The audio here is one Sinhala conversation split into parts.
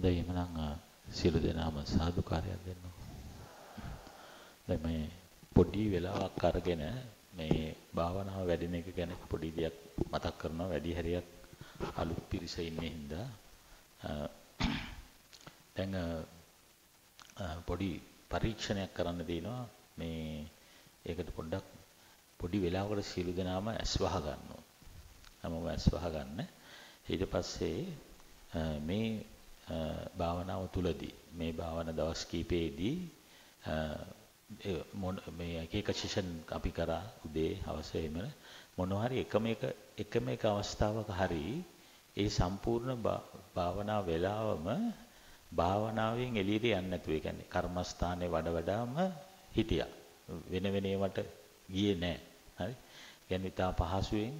හොඳයි එහෙනම් සියලු දෙනාම සාදුකාරයක් දෙන්නකෝ. දැන් මේ පොඩි වෙලාවක් අරගෙන මේ භාවනාව වැඩෙන එක ගැන පොඩි දෙයක් මතක් කරනවා වැඩි හැරියක් අලුත් පිරිස ඉන්නේ හින්දා දැන් පොඩි පරීක්ෂණයක් කරන්න දෙනවා මේ ඒකට පොඩ්ඩක් පොඩි වෙලාවකට සියලු දෙනාම ඇස් වහ ගන්නවා. හැමෝම ඇස් වහ ගන්න. ඊට පස්සේ මේ භාවනාව තුලදී මේ භාවනා දවස් කීපෙදී මේ එක එක session අපි කරා උදේ හවස එහෙම මොනවා හරි එකම එක එකම එක අවස්ථාවක හරි ඒ සම්පූර්ණ භාවනා වේලාවම භාවනාවෙන් එළියට යන්නේ නැතුව ඒ කියන්නේ කර්මස්ථානේ වඩ වඩාම හිටියා වෙන වෙනේවට ගියේ නැහැ හරි කියන්නේ තා පහසුවෙන්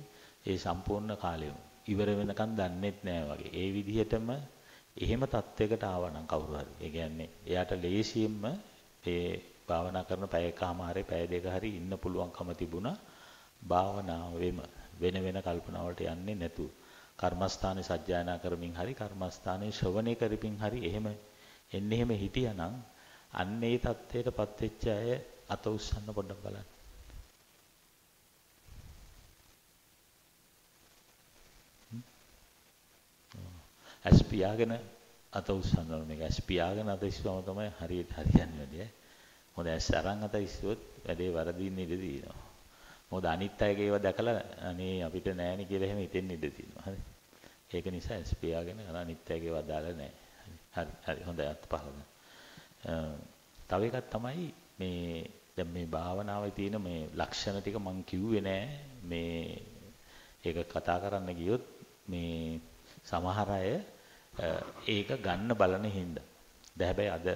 ඒ සම්පූර්ණ කාලයම ඉවර වෙනකන් දන්නෙත් නැහැ වගේ ඒ විදිහටම එහෙම තත්වයකට ආවනම් කවුරු හරි. ඒ කියන්නේ එයාට ලේසියෙන්ම ඒ භාවනා කරන පැය එකමාරේ පැය දෙක හරි ඉන්න පුළුවන්කම තිබුණා භාවනාවෙම වෙන වෙන කල්පනාවලට යන්නේ නැතුව. කර්මස්ථානේ සජ්ජායනා කරමින් හරි කර්මස්ථානේ ශ්‍රවණය කරමින් හරි එහෙම එන්නේ එහෙම හිටියානම් අන්න ඒ தත්ත්වයටපත් වෙච්ච අය අත උස්සන්න පොඩ්ඩක් බලන්න. ඇස් පියාගෙන අත උස්සනවා මේක ඇස් පියාගෙන අත ඉස්සුවම තමයි හරියට හරියන්නේ වැඩේ. මොකද ඇස් අරන් අත ඉස්සුවොත් වැඩේ වරදින්න ඉඩ තියෙනවා. මොකද අනිත් අයගේ ඒවා දැකලා අනේ අපිට නෑනේ කියලා එහෙම හිතෙන්න ඉඩ තියෙනවා. හරි. ඒක නිසා ඇස් පියාගෙන අර අනිත් අයගේ ඒවා දාලා නෑ. හරි හරි හොඳයි අත් පහලද. තව එකක් තමයි මේ දැන් මේ භාවනාවේ තියෙන මේ ලක්ෂණ ටික මම කිව්වේ නෑ මේ ඒක කතා කරන්න ගියොත් මේ සමහර අය ඒක ගන්න බලන හින්දා. දැන් හැබැයි අද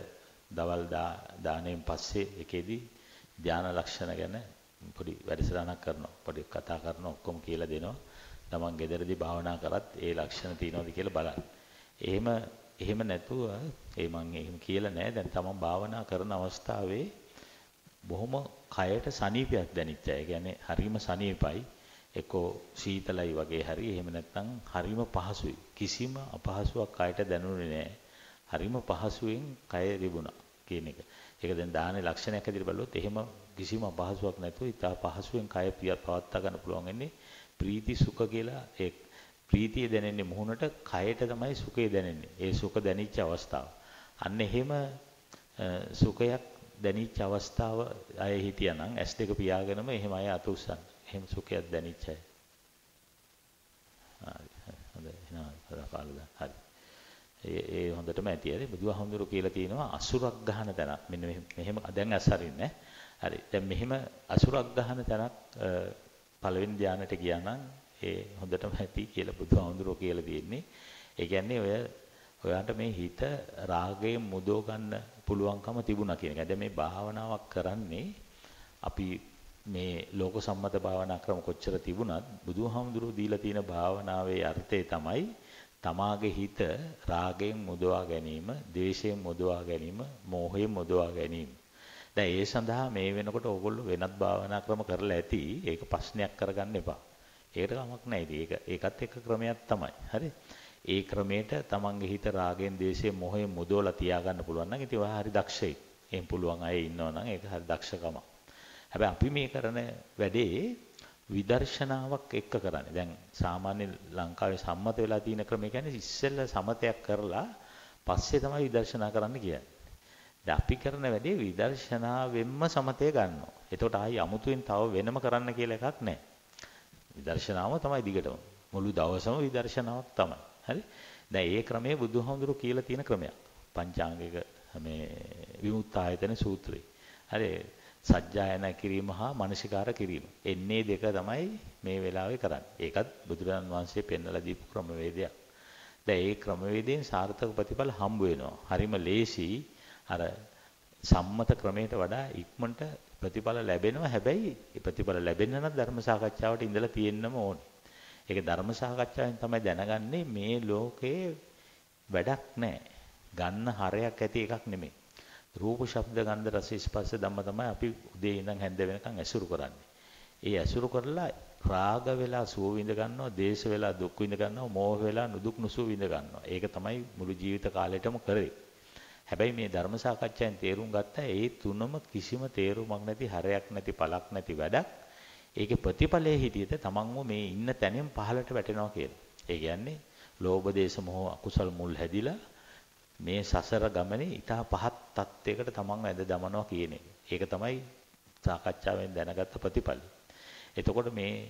දවල් දාණයෙන් පස්සේ එකේදී ධාන ලක්ෂණ ගැන පොඩි වැඩසටහනක් කරනවා. පොඩි කතා කරනවා ඔක්කොම කියලා දෙනවා. තමන් ගෙදරදී භාවනා කරත් ඒ ලක්ෂණ තියෙනවද කියලා බලන්න. එහෙම එහෙම නැතුව ඒ මං එහෙම කියලා නෑ දැන් තමන් භාවනා කරන අවස්ථාවේ බොහොම කයට සනීපයක් දැනෙච්ච අය. කියන්නේ හරීම සනීපයි. එක්කෝ සීතලයි වගේ හරි එහෙම නැත්නම් හරිම පහසුයි. කිසිම අපහසුාවක් කයට දැනුනේ නැහැ. හරිම පහසුවෙන් කය රිබුණා කියන එක. ඒක දැන් දාහනේ ලක්ෂණයක් ඇදිර බලුවොත් එහෙම කිසිම අපහසුාවක් නැතුව ඉතා පහසුවෙන් කය පවත්වා ගන්න පුළුවන් වෙන්නේ ප්‍රීති සුඛ කියලා ඒ ප්‍රීතිය දැනෙන්නේ මොහොනට කයට තමයි සුඛය දැනෙන්නේ. ඒ සුඛ දැනිච්ච අවස්ථාව. අන්න එහෙම සුඛයක් දැනිච්ච අවස්ථාව අය හිටියනම් S2 පියාගෙනම එහෙම අය අත උස්සන්නේ. එහෙම සුඛයක් දැනෙච්ච අය. හරි. හොඳයි. එහෙනම් කාලද. හරි. ඒ ඒ හොඳටම ඇති හරි. බුදුහාමුදුරුවෝ කියලා තියෙනවා අසුරක් ගහන තැනක්. මෙන්න මෙහෙම දැන් ඇස් හරින්නේ. හරි. දැන් මෙහෙම අසුරක් ගහන තැනක් පළවෙනි ධානයට ගියා නම් ඒ හොඳටම ඇති කියලා බුදුහාමුදුරුවෝ කියලා තියෙන්නේ. ඒ කියන්නේ ඔය ඔයාට මේ හිත රාගයෙන් මුදව ගන්න පුළුවන්කම තිබුණා කියන එක. දැන් මේ භාවනාවක් කරන්නේ අපි මේ ලෝක සම්මත භාවනා ක්‍රම කොච්චර තිබුණත් බුදුහාමුදුරුවෝ දීලා තියෙන භාවනාවේ අර්ථය තමයි තමාගේ හිත රාගයෙන් මුදවා ගැනීම, ද්වේෂයෙන් මුදවා ගැනීම, මෝහයෙන් මුදවා ගැනීම. දැන් ඒ සඳහා මේ වෙනකොට ඕගොල්ලෝ වෙනත් භාවනා ක්‍රම කරලා ඇති. ඒක ප්‍රශ්නයක් කරගන්න එපා. ඒකට කමක් නැහැ. ඒක ඒකත් එක්ක ක්‍රමයක් තමයි. හරි? ඒ ක්‍රමයට තමන්ගේ හිත රාගයෙන්, ද්වේෂයෙන්, මෝහයෙන් මුදවලා තියාගන්න පුළුවන් නම් ඉතින් ඔයා හරි දක්ෂයි. එහෙන් පුළුවන් අය ඉන්නවා නම් ඒක හරි දක්ෂකමක්. හැබැයි අපි මේ කරන වැඩේ විදර්ශනාවක් එක්ක කරන්නේ. දැන් සාමාන්‍ය ලංකාවේ සම්මත වෙලා තියෙන ක්‍රමය කියන්නේ ඉස්සෙල්ලා සමතයක් කරලා පස්සේ තමයි විදර්ශනා කරන්න කියන්නේ. දැන් අපි කරන වැඩේ විදර්ශනාවෙන්ම සමතය ගන්නවා. එතකොට ආයි අමුතුවෙන් තව වෙනම කරන්න කියලා එකක් නැහැ. විදර්ශනාව තමයි දිගටම. මුළු දවසම විදර්ශනාවක් තමයි. හරි? දැන් ඒ ක්‍රමය බුදුහාමුදුරුවෝ කියලා තියෙන ක්‍රමයක්. පංචාංගික මේ විමුක්තායතන සූත්‍රය. හරි සජ්ජායනා කිරීම හා මනසිකාර කිරීම. එන්නේ දෙක තමයි මේ වෙලාවේ කරන්නේ. ඒකත් බුදුරජාන් වහන්සේ පෙන්වලා දීපු ක්‍රමවේදයක්. දැන් ඒ ක්‍රමවේදයෙන් සාර්ථක ප්‍රතිඵල හම්බ වෙනවා. හරිම ලේසි අර සම්මත ක්‍රමයට වඩා ඉක්මනට ප්‍රතිඵල ලැබෙනවා. හැබැයි ඒ ප්‍රතිඵල ලැබෙන්න නම් ධර්ම සාකච්ඡාවට ඉඳලා තියෙන්නම ඕනේ. ඒක ධර්ම සාකච්ඡාවෙන් තමයි දැනගන්නේ මේ ලෝකේ වැඩක් නැහැ. ගන්න හරයක් ඇති එකක් නෙමෙයි. රූප ශබ්ද ගන්ධ රස ස්පර්ශ ධම්ම තමයි අපි උදේ ඉඳන් හැන්ද වෙනකන් ඇසුරු කරන්නේ. ඒ ඇසුරු කරලා රාග වෙලා සුව විඳ ගන්නවා, දේශ වෙලා දුක් විඳ ගන්නවා, මෝහ වෙලා නුදුක් නුසුව විඳ ගන්නවා. ඒක තමයි මුළු ජීවිත කාලෙටම කරේ. හැබැයි මේ ධර්ම සාකච්ඡාවෙන් තේරුම් ගත්තා ඒ තුනම කිසිම තේරුමක් නැති, හරයක් නැති, පළක් නැති වැඩක්. ඒකේ ප්‍රතිඵලයේ හිටියට තමන්ව මේ ඉන්න තැනින් පහළට වැටෙනවා කියලා. ඒ කියන්නේ ලෝභ දේශ මොහ අකුසල් මුල් හැදිලා මේ සසර ගමනේ ඊට පහත් තත්යකට තමන් ඇද දමනවා කියන එක. ඒක තමයි සාකච්ඡාවෙන් දැනගත්ත ප්‍රතිඵල. එතකොට මේ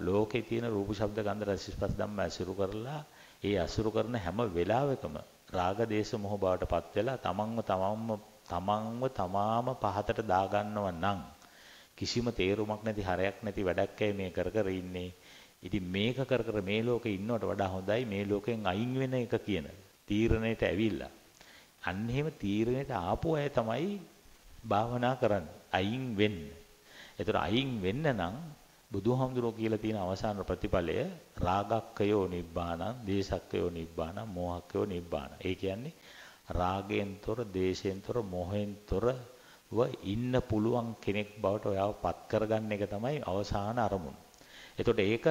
ලෝකේ තියෙන රූප ශබ්ද ගන්ධ රස ස්පර්ශ ධම්ම අසුරු කරලා ඒ අසුරු කරන හැම වෙලාවකම රාග දේශ මොහ බවටපත් වෙලා තමන්ව තමන්ම තමන්ව තමාම පහතට දාගන්නව නම් කිසිම තේරුමක් නැති හරයක් නැති වැඩක් ඇයි මේ කර කර ඉන්නේ. ඉතින් මේක කර කර මේ ලෝකේ ඉන්නවට වඩා හොඳයි මේ ලෝකෙන් අයින් වෙන එක කියන තීරණයට ඇවිල්ලා. අන්න එහෙම තීරණයට ආපු අය තමයි භාවනා කරන්නේ. අයින් වෙන්න. ඒතර අයින් වෙන්න නම් බුදුහාමුදුරුවෝ කියලා තියෙන අවසාන ප්‍රතිඵලය රාගක්කයෝ නිබ්බාණං, දේසක්කයෝ නිබ්බාණං, මෝහක්කයෝ නිබ්බාණං. ඒ කියන්නේ රාගයෙන් තොර, දේශයෙන් තොර, මොහෙන් තොරව ඉන්න පුළුවන් කෙනෙක් බවට ඔයාව පත් කරගන්න එක තමයි අවසාන අරමුණ. එතකොට ඒක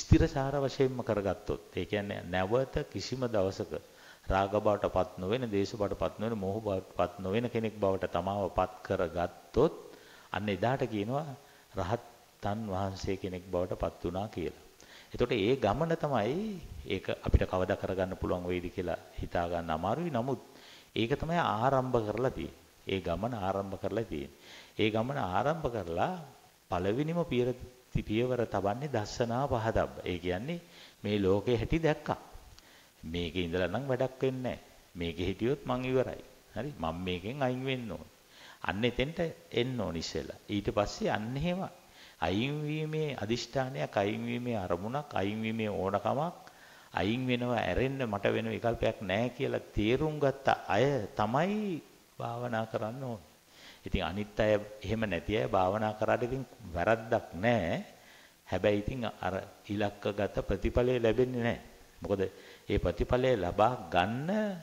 ස්ථිරසාර වශයෙන්ම කරගත්තොත්, ඒ කියන්නේ නැවත කිසිම දවසක රාග බවටපත් නොවන, දේශ බවටපත් නොවන, මෝහ බවටපත් නොවන කෙනෙක් බවට තමාවපත් කරගත්තොත් අන්න එදාට කියනවා රහතන් වහන්සේ කෙනෙක් බවටපත් වුණා කියලා. එතකොට ඒ ගමන තමයි ඒක අපිට කවදා කරගන්න පුළුවන් වෙයිද කියලා හිතා ගන්න අමාරුයි. නමුත් ඒක තමයි ආරම්භ කරලා ඒ ගමන ආරම්භ කරලා තියෙන්නේ. ඒ ගමන ආරම්භ කරලා පළවෙනිම පියවර තබන්නේ දස්සනා පහදබ්බ. ඒ කියන්නේ මේ ලෝකේ හැටි දැක්කා. මේකේ ඉඳලා නම් වැඩක් වෙන්නේ නැහැ මේකේ හිටියොත් මං ඉවරයි හරි මම මේකෙන් අයින් වෙන්න ඕන අන්න එතෙන්ට එන්න ඕන ඉස්සෙල්ලා ඊට පස්සේ අන්න එහෙම අයින් වීමේ අදිෂ්ඨානයක් අයින් වීමේ අරමුණක් අයින් වීමේ ඕනකමක් අයින් වෙනවා ඇරෙන්න මට වෙන විකල්පයක් නැහැ කියලා තේරුම් ගත්ත අය තමයි භාවනා කරන්න ඕනේ. ඉතින් අනිත් අය එහෙම නැති අය භාවනා කරාට ඉතින් වැරද්දක් නැහැ. හැබැයි ඉතින් අර ඉලක්කගත ප්‍රතිඵලය ලැබෙන්නේ නැහැ. මොකද ඒ ප්‍රතිඵලය ලබා ගන්න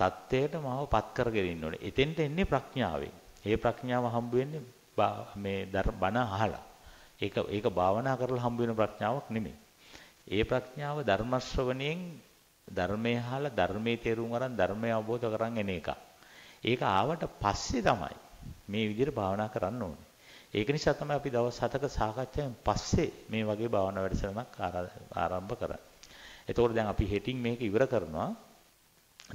தත්ත්වයට මාවපත් කරගෙන ඉන්න ඕනේ. එතෙන්ට එන්නේ ප්‍රඥාවෙන්. ඒ ප්‍රඥාව හම්බ වෙන්නේ මේ බණ අහලා. ඒක ඒක භාවනා කරලා හම්බ වෙන ප්‍රඥාවක් නෙමෙයි. ඒ ප්‍රඥාව ධර්ම ශ්‍රවණයෙන් ධර්මයේ අහලා ධර්මයේ තේරුම් අරන් ධර්මය අවබෝධ කරන් එන එක. ඒක ආවට පස්සේ තමයි මේ විදිහට භාවනා කරන්න ඕනේ. ඒක නිසා තමයි අපි දවස් 7ක සාකච්ඡාවෙන් පස්සේ මේ වගේ භාවනා වැඩසටහනක් ආරම්භ කරන්නේ. එතකොට දැන් අපි හෙටින් මේක ඉවර කරනවා.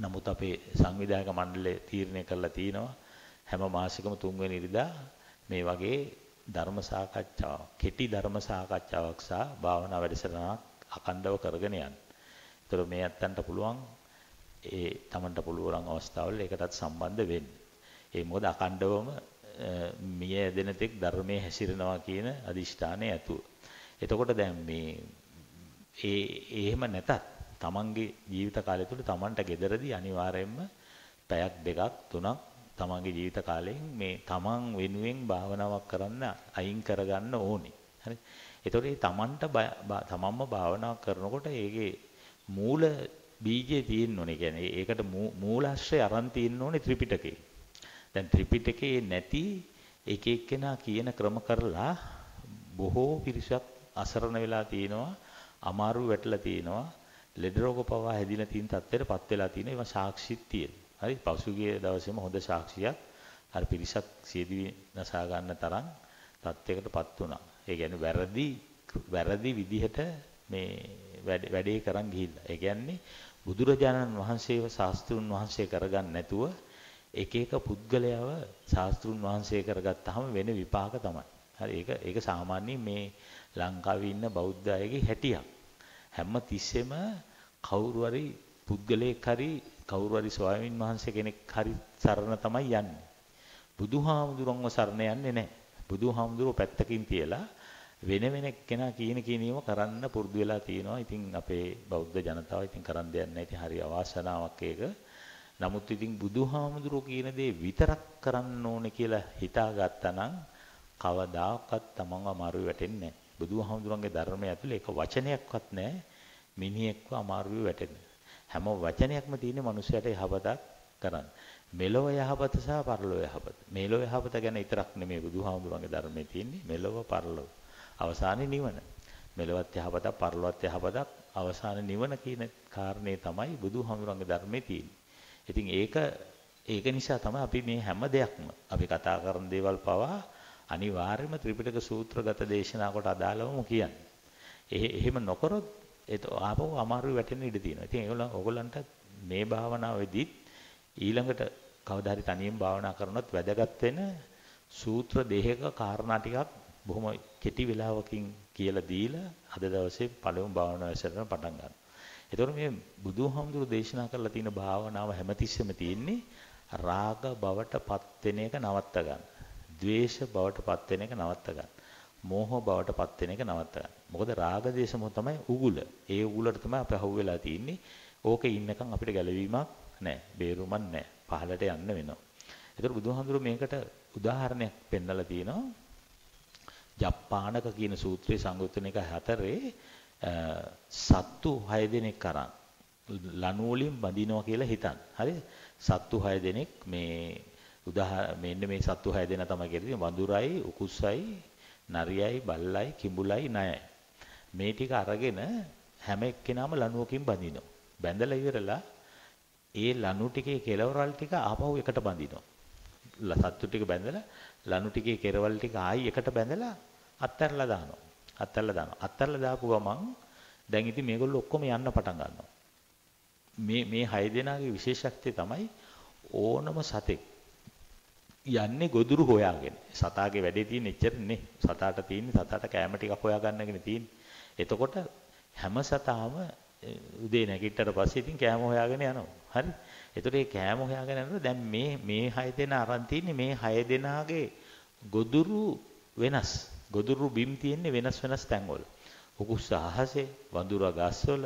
නමුත් අපේ සංවිධායක මණ්ඩලය තීරණය කරලා තිනවා හැම මාසිකම තුන්වෙනි ඉරිදා මේ වගේ ධර්ම සාකච්ඡාවක්, කෙටි ධර්ම සාකච්ඡාවක් සහ භාවනා වැඩසටහනක් අකණ්ඩව කරගෙන යන්න. ඒතර මේ අත්තන්ට පුළුවන් ඒ Tamanට පුළුවන් අවස්ථාවල ඒකටත් සම්බන්ධ වෙන්න. ඒ මොකද අකණ්ඩවම මිය ඇදෙන තෙක් ධර්මයේ හැසිරෙනවා කියන අදිෂ්ඨානය ඇතුව. එතකොට දැන් මේ ඒ එහෙම නැතත් තමන්ගේ ජීවිත කාලය තුළ තමන්ට gederදී අනිවාර්යයෙන්ම පැයක් දෙකක් තුනක් තමන්ගේ ජීවිත කාලයෙන් මේ තමන් වෙනුවෙන් භාවනාවක් කරන්න අයින් කරගන්න ඕනේ. හරි. ඒතකොට මේ තමන්ට තමන්ම භාවනා කරනකොට ඒකේ මූල බීජය තියෙන්න ඕනේ. කියන්නේ ඒකට මූලාශ්‍රය අරන් තියෙන්න ඕනේ ත්‍රිපිටකේ. දැන් ත්‍රිපිටකේ නැති එක එක්කෙනා කියන ක්‍රම කරලා බොහෝ පිරිසක් අසරණ වෙලා තියෙනවා. අමාරු වැටලා තියෙනවා ලෙඩ රෝග පවා හැදිලා තියෙන තත්ත්වයටපත් වෙලා තියෙන ඒවා සාක්ෂිත් තියෙනවා හරි පසුගිය දවසේම හොඳ සාක්ෂියක් අර පිරිසක් සියදිවි නසා ගන්න තරම් තත්ත්වයකටපත් වුණා ඒ කියන්නේ වැරදි වැරදි විදිහට මේ වැඩේ කරන් ගිහිල්ලා ඒ කියන්නේ බුදුරජාණන් වහන්සේව ශාස්ත්‍රුන් වහන්සේ කරගන්න නැතුව එක එක පුද්ගලයව ශාස්ත්‍රුන් වහන්සේ කරගත්තාම වෙන විපාක තමයි හරි ඒක ඒක සාමාන්‍යයෙන් මේ ලංකාවේ ඉන්න බෞද්ධ අයගේ හැටියක්. හැම තිස්සෙම කවුරු හරි පුද්ගලයෙක් හරි කවුරු හරි ස්වාමීන් වහන්සේ කෙනෙක් හරි සරණ තමයි යන්නේ. බුදුහාමුදුරන්ව සරණ යන්නේ නැහැ. බුදුහාමුදුරුව පැත්තකින් තියලා වෙන වෙන කෙනා කියන කිනීම කරන්න පුරුදු වෙලා තියෙනවා. ඉතින් අපේ බෞද්ධ ජනතාව ඉතින් කරන් දෙයක් නැහැ. ඉතින් හරි අවාසනාවක් ඒක. නමුත් ඉතින් බුදුහාමුදුරුව කියන දේ විතරක් කරන්න ඕනේ කියලා හිතාගත්තා නම් කවදාකවත් තමන්ව මරු වැටෙන්නේ නැහැ. බුදුහාමුදුරන්ගේ ධර්මය ඇතුලේ එක වචනයක්වත් නැහැ මිනිහෙක්ව අමාරුවේ වැටෙන. හැම වචනයක්ම තියෙන්නේ මනුස්සයට යහපතක් කරන්න. මෙලොව යහපත සහ පරලොව යහපත. මෙලොව යහපත ගැන විතරක් නෙමෙයි බුදුහාමුදුරන්ගේ ධර්මයේ තියෙන්නේ මෙලොව පරලොව. අවසානයේ නිවන. මෙලොවත් යහපතක් පරලොවත් යහපතක් අවසාන නිවන කියන කාරණේ තමයි බුදුහාමුදුරන්ගේ ධර්මයේ තියෙන්නේ. ඉතින් ඒක ඒක නිසා තමයි අපි මේ හැම දෙයක්ම අපි කතා කරන දේවල් පවා අනිවාර්යයෙන්ම ත්‍රිපිටක සූත්‍රගත දේශනා කොට අදාළවම කියන්නේ. එහෙම නොකරොත් ඒක ආපහු අමාරුයි වැටෙන්න ඉඩ තියෙනවා. ඉතින් ඒගොල්ලෝ ඕගොල්ලන්ට මේ භාවනාවේදී ඊළඟට කවදා හරි තනියෙන් භාවනා කරනොත් වැදගත් වෙන සූත්‍ර දෙකක කාරණා ටිකක් බොහොම කෙටි වෙලාවකින් කියලා දීලා අද දවසේ පළවෙනි භාවනාව සැරන පටන් ගන්නවා. එතකොට මේ බුදුහාමුදුරු දේශනා කරලා තියෙන භාවනාව හැමතිස්සෙම තියෙන්නේ රාග බවට පත් වෙන එක නවත්ත ගන්න. ද්වේෂ බවට පත් වෙන එක නවත්ත ගන්න. මෝහ බවට පත් වෙන එක නවත්ත ගන්න. මොකද රාග දේශ මොහ තමයි උගුල. ඒ උගුලට තමයි අපි අහු වෙලා තින්නේ. ඕක ඉන්නකම් අපිට ගැලවීමක් නැහැ. බේරුමක් නැහැ. පහළට යන්න වෙනවා. ඒතර බුදුහාමුදුරුවෝ මේකට උදාහරණයක් පෙන්නලා තිනවා. ජප්පාණක කියන සූත්‍රයේ සංගුත්තනික 4 සත්තු 6 දෙනෙක් අරන් ලණු වලින් බඳිනවා කියලා හිතන්. හරිද? සත්තු 6 දෙනෙක් මේ උදාහරණ මෙන්න මේ සත්තු 6 දෙනා තමයි කියලා තියෙන්නේ වඳුරයි උකුස්සයි නරියයි බල්ලයි කිඹුලයි ණයයි මේ ටික අරගෙන හැම එක්කෙනාම ලණුවකින් බඳිනවා බැඳලා ඉවරලා ඒ ලණු ටිකේ කෙලවරල් ටික ආපහු එකට බඳිනවා සත්තු ටික බැඳලා ලණු ටිකේ කෙරවල් ටික ආයි එකට බැඳලා අත්තරලා දානවා අත්තරලා දානවා අත්තරලා දාපු ගමන් දැන් ඉතින් මේගොල්ලෝ ඔක්කොම යන්න පටන් ගන්නවා මේ මේ 6 දෙනාගේ විශේෂත්වය තමයි ඕනම සතෙක් යන්නේ ගොදුරු හොයාගෙන. සතාගේ වැඩේ තියෙන එච්චරනේ. සතාට තියෙන්නේ සතාට කැම ටිකක් හොයාගන්නගෙන තියෙන්නේ. එතකොට හැම සතාම උදේ නැගිට්ටට පස්සේ ඉතින් කැම හොයාගෙන යනවා. හරි. එතකොට මේ කැම හොයාගෙන යනකොට දැන් මේ මේ හය දෙනා අරන් තින්නේ මේ හය දෙනාගේ ගොදුරු වෙනස්. ගොදුරු බිම් තියෙන්නේ වෙනස් වෙනස් තැන්වල. උකුස්ස අහසේ, වඳුරා ගස්වල,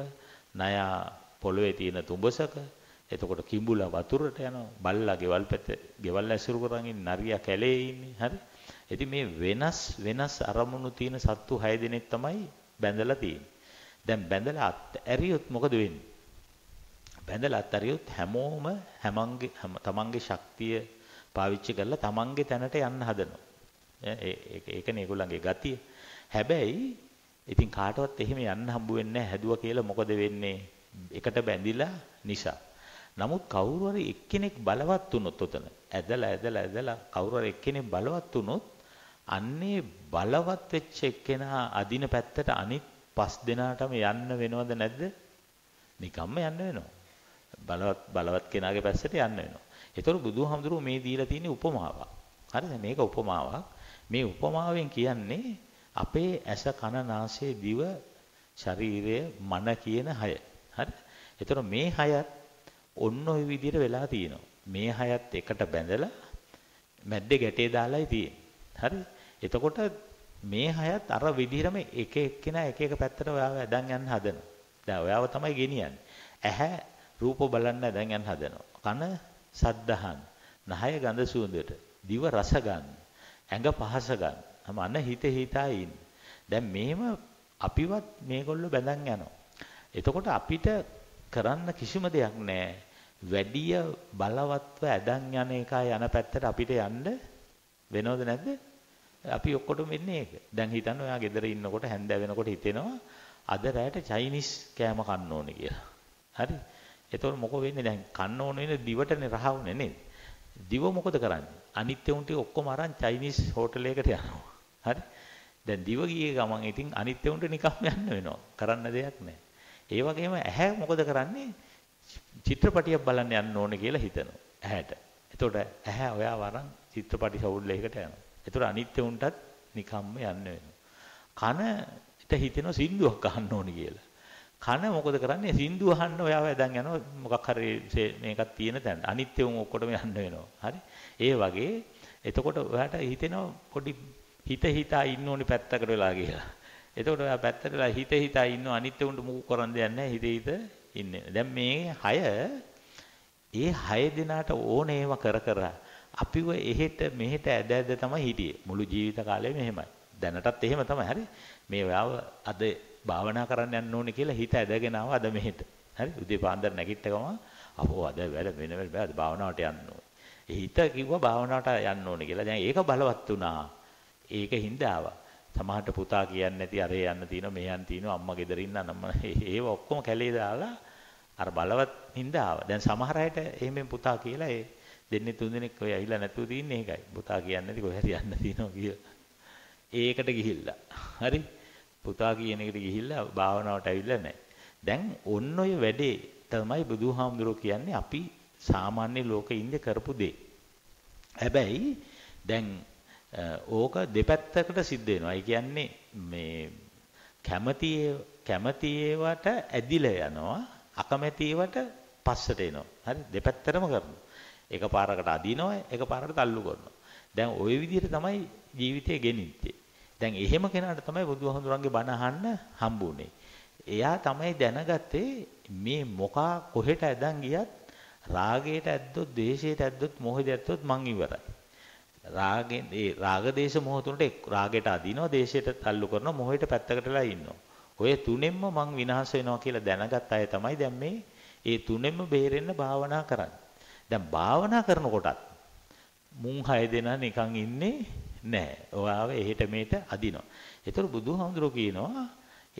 නයා පොළවේ තියෙන තුඹසක එතකොට කිඹුලා වතුරට යනවා. බල්ලා ගෙවල් පැත්ත ගෙවල් ඇසුරු කරන් ඉන්නේ නරියා කැලේ ඉන්නේ. හරි. ඉතින් මේ වෙනස් වෙනස් අරමුණු තියෙන සත්තු 6 දෙනෙක් තමයි බැඳලා තියෙන්නේ. දැන් බැඳලා ඇරියොත් මොකද වෙන්නේ? බැඳලා අත්හැරියොත් හැමෝම හැමන්ගේ තමන්ගේ ශක්තිය පාවිච්චි කරලා තමන්ගේ තැනට යන්න හදනවා. ඒක ඒකනේ ඒගොල්ලන්ගේ ගතිය. හැබැයි ඉතින් කාටවත් එහෙම යන්න හම්බ වෙන්නේ නැහැ හැදුවා කියලා මොකද වෙන්නේ? එකට බැඳිලා නිසා. නමුත් කවුරු හරි එක්කෙනෙක් බලවත් වුණොත් උතන ඇදලා ඇදලා ඇදලා කවුරු හරි එක්කෙනෙක් බලවත් වුණොත් අන්නේ බලවත් වෙච්ච එක්කෙනා අදින පැත්තට අනිත් පස් දෙනාටම යන්න වෙනවද නැද්ද? නිකම්ම යන්න වෙනවා. බලවත් බලවත් කෙනාගේ පැත්තට යන්න වෙනවා. ඒතකොට බුදුහාමුදුරුවෝ මේ දීලා තියෙන උපමාව. හරිද? මේක උපමාවක්. මේ උපමාවෙන් කියන්නේ අපේ ඇස කන නාසය දිව ශරීරය මන කියන හය. හරි? ඒතකොට මේ හයත් ඔන්න ওই විදිහට වෙලා තියෙනවා. මේ හයත් එකට බැඳලා මැද්දේ ගැටේ දාලායි තියෙන්නේ. හරි? එතකොට මේ හයත් අර විදිහටම එක එක්කෙනා එක එක පැත්තට ඔයාව ඇදන් යන්න හදනවා. දැන් ඔයාව තමයි ගෙනියන්නේ. ඇහැ රූප බලන්න ඇදන් යන්න හදනවා. කන සද්ධාහන්. නහය ගඳ සුවඳට. දිව රස ගන්න. ඇඟ පහස ගන්න. මන හිත හිතා ඉන්න. දැන් මෙහෙම අපිවත් මේගොල්ලෝ බැඳන් යනවා. එතකොට අපිට කරන්න කිසිම දෙයක් නැහැ. වැඩිය බලවත්ව ඇදන් යන එකා යන පැත්තට අපිට යන්න වෙනවද නැද්ද? අපි ඔක්කොටම වෙන්නේ ඒක. දැන් හිතන්න ඔයා ගෙදර ඉන්නකොට හැන්ද වෙනකොට හිතෙනවා අද රැයට චයිනිස් කෑම කන්න ඕනේ කියලා. හරි? එතකොට මොකෝ වෙන්නේ දැන් කන්න ඕන වෙන දිවටනේ රහ වුනේ නේද? දිව මොකද කරන්නේ? අනිත් උන් ටික ඔක්කොම අරන් චයිනිස් හෝටලයකට යනවා. හරි? දැන් දිව ගියේ ගමන් ඉතින් අනිත් උන්ට නිකම්ම යන්න වෙනවා. කරන්න දෙයක් නැහැ. ඒ වගේම ඇහැ මොකද කරන්නේ? චිත්‍රපටියක් බලන්න යන්න ඕන කියලා හිතනවා ඇහැට. එතකොට ඇහැ ඔයා වරන් චිත්‍රපටි සෞල්ලයකට යනවා. එතකොට අනිත්‍ය උන්ටත් නිකම්ම යන්න වෙනවා. කනට හිතෙනවා සින්දුවක් අහන්න ඕන කියලා. කන මොකද කරන්නේ සින්දු අහන්න ඔයාව දැන් යනවා මොකක් හරි මේකක් තියෙන තැන. අනිත්‍යම ඔක්කොටම යන්න වෙනවා. හරි? ඒ වගේ එතකොට ඔයාට හිතෙනවා පොඩි හිත හිතා ඉන්න ඕනේ පැත්තකට වෙලා කියලා. එතකොට ඔයා පැත්තට වෙලා හිත හිතා ඉන්න අනිත්‍ය උන්ට මුකු කරන්න දෙයක් නැහැ. හිත හිත ඉන්නේ. දැන් මේ 6 ඒ 6 දිනාට ඕනේම කර කර අපිව එහෙට මෙහෙට ඇද ඇද තමයි හිටියේ. මුළු ජීවිත කාලෙම එහෙමයි. දැනටත් එහෙම තමයි. හරි. මේ ඔයාව අද භාවනා කරන්න යන්න ඕනේ කියලා හිත ඇදගෙන ආව අද මෙහෙට. හරි. උදේ පාන්දර නැගිට ගම අපෝ අද වැඩ වෙන වෙන බෑ භාවනාවට යන්න ඕනේ. හිත කිව්වා භාවනාවට යන්න ඕනේ කියලා. දැන් ඒක බලවත් වුණා. ඒක හින්දා ආවා. සමහරට පුතා කියන්නේ නැති අරේ යන්න තියෙනවා මෙහෙන් තියෙනවා අම්මා ගෙදර ඉන්න අම්මා ඒව ඔක්කොම කැලේ දාලා අර බලවත් හින්දා ආවා. දැන් සමහර අයට එහෙමෙන් පුතා කියලා ඒ දෙන්නේ තුන් දෙනෙක් ඔය ඇවිල්ලා නැතුව තින්නේ ඒකයි. පුතා කියන්නේ නැති කොහේ හරි යන්න තියෙනවා කිය. ඒකට ගිහිල්ලා. හරි. පුතා කියන එකට ගිහිල්ලා භාවනාවට ඇවිල්ලා නැහැ. දැන් ඔන්න ඔය වැඩේ තමයි බුදුහාමුදුරුවෝ කියන්නේ අපි සාමාන්‍ය ලෝකෙ ඉන්නේ කරපු දේ. හැබැයි දැන් ඕක දෙපැත්තකට සිද්ධ වෙනවා. ඒ කියන්නේ මේ කැමති කැමති ඒවට ඇදිලා යනවා අකමැති ඒවට පස්සට එනවා. හරි දෙපැත්තටම කරනවා. එකපාරකට අදිනවා එකපාරකට තල්ලු කරනවා. දැන් ওই විදිහට තමයි ජීවිතය ගෙනින්නේ. දැන් එහෙම කෙනාට තමයි බුදුහඳුරන්ගේ බණ අහන්න හම්බුනේ. එයා තමයි දැනගත්තේ මේ මොකා කොහෙට ඇදන් ගියත් රාගයට ඇද්දොත්, ද්වේෂයට ඇද්දොත්, මොහොතට ඇද්දොත් මං ඉවරයි. රාගෙන් ඒ රාග දේශ මොහ තුනට රාගයට අදිනවා දේශයට තල්ලු කරනවා මොහයට පැත්තකටලා ඉන්නවා. ඔය තුනෙන්ම මං විනාශ වෙනවා කියලා දැනගත් අය තමයි දැන් මේ ඒ තුනෙන්ම බේරෙන්න භාවනා කරන්නේ. දැන් භාවනා කරනකොටත් මුං හය දෙනා නිකන් ඉන්නේ නැහැ. ඔයාව එහෙට මෙහෙට අදිනවා. ඒතර බුදුහාමුදුරුවෝ කියනවා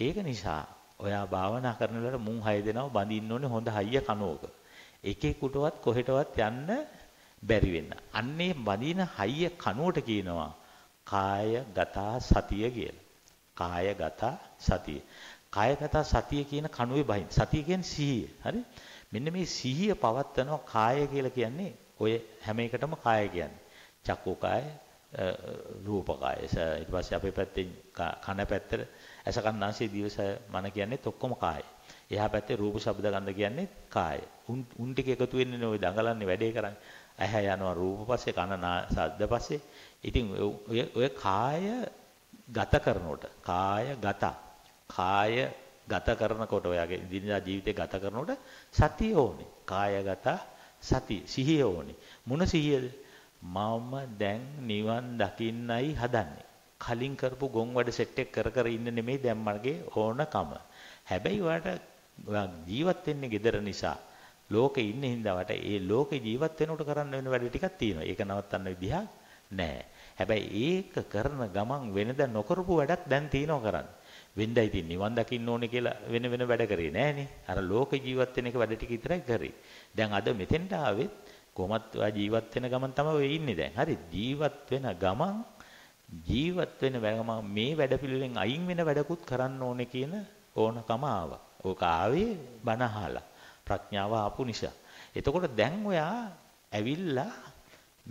ඒක නිසා ඔයා භාවනා කරන වෙලාවට මුං හය දෙනාව බඳින්න ඕනේ හොඳ හයිය කනුවක. එකේ කුටවත් කොහෙටවත් යන්න බැරි වෙන්න. අන්නේ වදින හයිය කනුවට කියනවා කායගත සතිය කියලා. කායගත සතිය. කායගත සතිය කියන කනුවේ බහින්. සතිය කියන්නේ සිහිය. හරි? මෙන්න මේ සිහිය පවත්නවා කාය කියලා කියන්නේ ඔය හැම එකටම කාය කියන්නේ. චක්කෝ කාය, රූප කාය. ඊට පස්සේ අපේ පැත්තෙන් කන පැත්තට ඇස කන්නාසේ දිවස මන කියන්නේත් ඔක්කොම කායයි. එහා පැත්තේ රූප ශබ්ද ගන්ධ කියන්නේ කාය. උන් ටික එකතු වෙන්නේ ওই දඟලන්නේ වැඩේ කරන්නේ. ඇහැ යනවා රූප පස්සේ කන ශබ්ද පස්සේ ඉතින් ඔය කාය ගත කරනකොට කාය ගත කාය ගත කරනකොට ඔයාගේ දිනදා ජීවිතේ ගත කරනකොට සතිය ඕනේ කායගත සතිය සිහිය ඕනේ මොන සිහියද මම දැන් නිවන් දකින්නයි හදන්නේ කලින් කරපු ගොන් වැඩ සෙට් එක කර කර ඉන්න නෙමෙයි දැන් මගේ ඕනකම හැබැයි ඔයාට ජීවත් වෙන්නේ gedara නිසා ලෝකේ ඉන්නේ හින්දා වට ඒ ලෝකේ ජීවත් වෙනකොට කරන්න වෙන වැඩ ටිකක් තියෙනවා. ඒක නවත්තන්න විදිහක් නැහැ. හැබැයි ඒක කරන ගමන් වෙනද නොකරපු වැඩක් දැන් තියෙනවා කරන්න. වෙන්නයි තියෙන්නේ නිවන් දකින්න ඕනේ කියලා වෙන වෙන වැඩ කරේ නෑනේ. අර ලෝක ජීවත් වෙන එක වැඩ ටික විතරයි කරේ. දැන් අද මෙතෙන්ට ආවෙත් කොහොමත් ඔයා ජීවත් වෙන ගමන් තමයි ඔය ඉන්නේ දැන්. හරි ජීවත් වෙන ගමන් ජීවත් වෙන ගමන් මේ වැඩ පිළිවෙලෙන් අයින් වෙන වැඩකුත් කරන්න ඕනේ කියන ඕනකම ආවා. ඕක ආවේ බනහලා. ප්‍රඥාව ආපු නිසා. එතකොට දැන් ඔයා ඇවිල්ලා